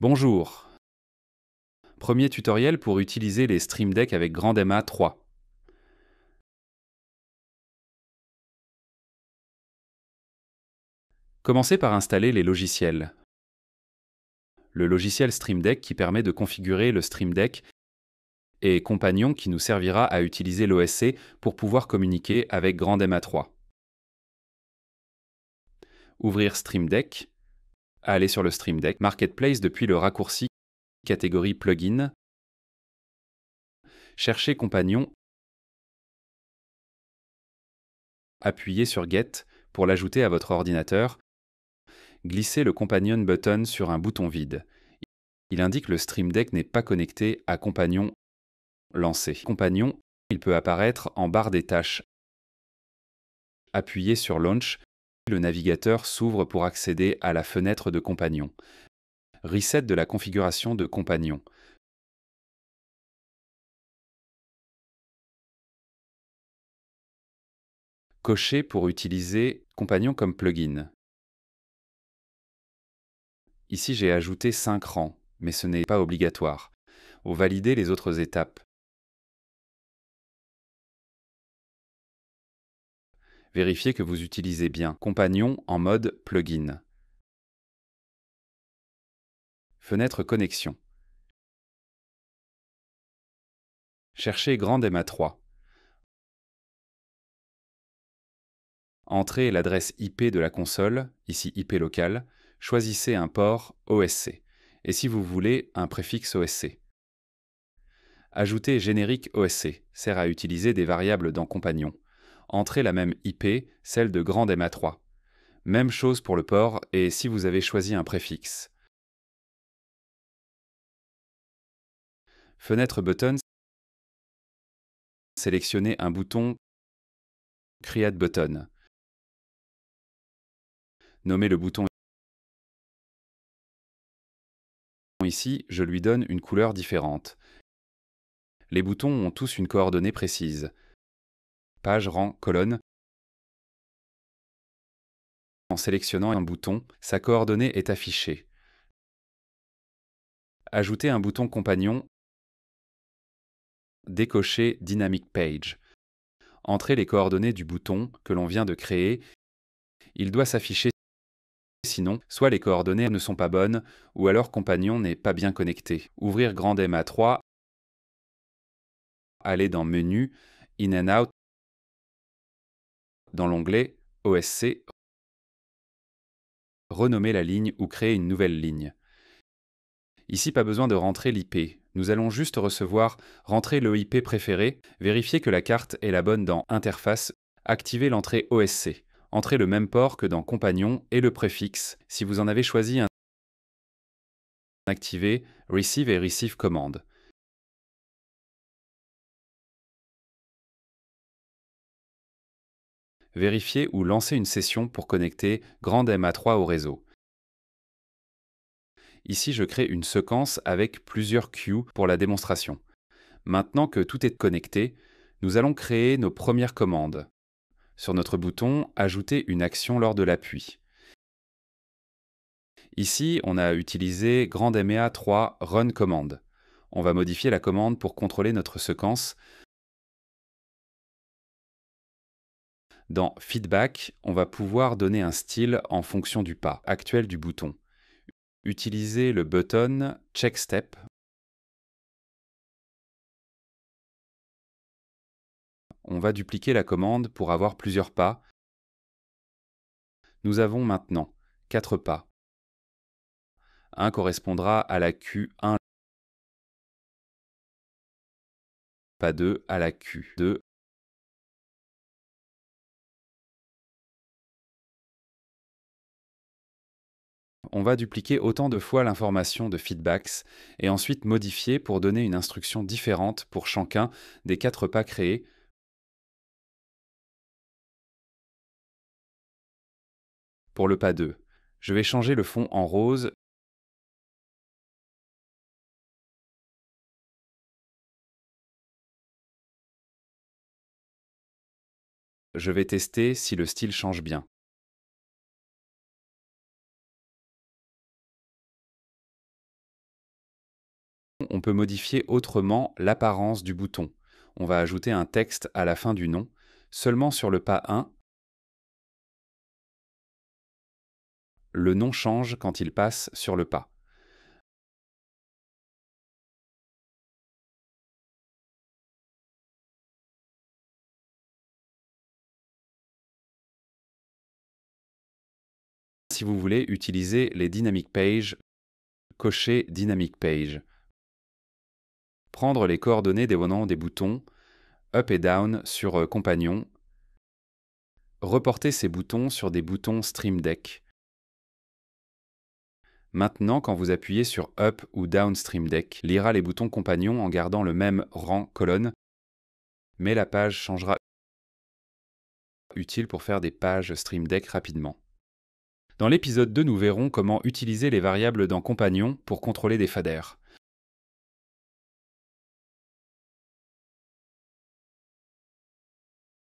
Bonjour. Premier tutoriel pour utiliser les Stream Deck avec GrandMA 3. Commencez par installer les logiciels. Le logiciel Stream Deck qui permet de configurer le Stream Deck et Compagnon qui nous servira à utiliser l'OSC pour pouvoir communiquer avec GrandMA 3. Ouvrir Stream Deck à aller sur le Stream Deck Marketplace depuis le raccourci catégorie plugin. Cherchez compagnon. Appuyez sur Get pour l'ajouter à votre ordinateur. Glissez le companion button sur un bouton vide. Il indique le Stream Deck n'est pas connecté à compagnon lancé. Compagnon, il peut apparaître en barre des tâches. Appuyez sur Launch le navigateur s'ouvre pour accéder à la fenêtre de compagnon. Reset de la configuration de compagnon. Cocher pour utiliser compagnon comme plugin. Ici, j'ai ajouté 5 rangs, mais ce n'est pas obligatoire. Au valider les autres étapes, vérifiez que vous utilisez bien Compagnon en mode plugin. Fenêtre Connexion. Cherchez Grand MA3. Entrez l'adresse IP de la console, ici IP locale, choisissez un port OSC, et si vous voulez, un préfixe OSC. Ajoutez générique OSC, sert à utiliser des variables dans Compagnon. Entrez la même IP, celle de Grand ma 3. Même chose pour le port et si vous avez choisi un préfixe. Fenêtre button Sélectionnez un bouton Create button. Nommez le bouton Ici, je lui donne une couleur différente. Les boutons ont tous une coordonnée précise page, rang, colonne. En sélectionnant un bouton, sa coordonnée est affichée. Ajouter un bouton compagnon. Décocher Dynamic Page. Entrez les coordonnées du bouton que l'on vient de créer. Il doit s'afficher sinon, soit les coordonnées ne sont pas bonnes, ou alors compagnon n'est pas bien connecté. Ouvrir Grand M 3, aller dans Menu, In and Out, dans l'onglet OSC, renommer la ligne ou créer une nouvelle ligne. Ici, pas besoin de rentrer l'IP. Nous allons juste recevoir rentrer le IP préféré, vérifier que la carte est la bonne dans Interface, activer l'entrée OSC, entrer le même port que dans Compagnon et le préfixe si vous en avez choisi un. Activer Receive et Receive Command ». vérifier ou lancer une session pour connecter grandma 3 au réseau. Ici, je crée une séquence avec plusieurs queues pour la démonstration. Maintenant que tout est connecté, nous allons créer nos premières commandes. Sur notre bouton, Ajouter une action lors de l'appui. Ici, on a utilisé grandma 3 Run Command. On va modifier la commande pour contrôler notre séquence Dans Feedback, on va pouvoir donner un style en fonction du pas actuel du bouton. Utilisez le button Check Step on va dupliquer la commande pour avoir plusieurs pas. Nous avons maintenant 4 pas. Un correspondra à la Q1, pas 2 à la Q2, on va dupliquer autant de fois l'information de feedbacks et ensuite modifier pour donner une instruction différente pour chacun des quatre pas créés Pour le pas 2, je vais changer le fond en rose Je vais tester si le style change bien. on peut modifier autrement l'apparence du bouton. On va ajouter un texte à la fin du nom, seulement sur le pas 1. Le nom change quand il passe sur le pas. Si vous voulez utiliser les Dynamic Page, cochez Dynamic Page prendre les coordonnées dévenant des boutons up et down sur euh, compagnon, reporter ces boutons sur des boutons Stream Deck. Maintenant, quand vous appuyez sur Up ou Down Stream Deck, lira les boutons Compagnon en gardant le même rang colonne, mais la page changera utile pour faire des pages Stream Deck rapidement. Dans l'épisode 2, nous verrons comment utiliser les variables dans Compagnon pour contrôler des faders.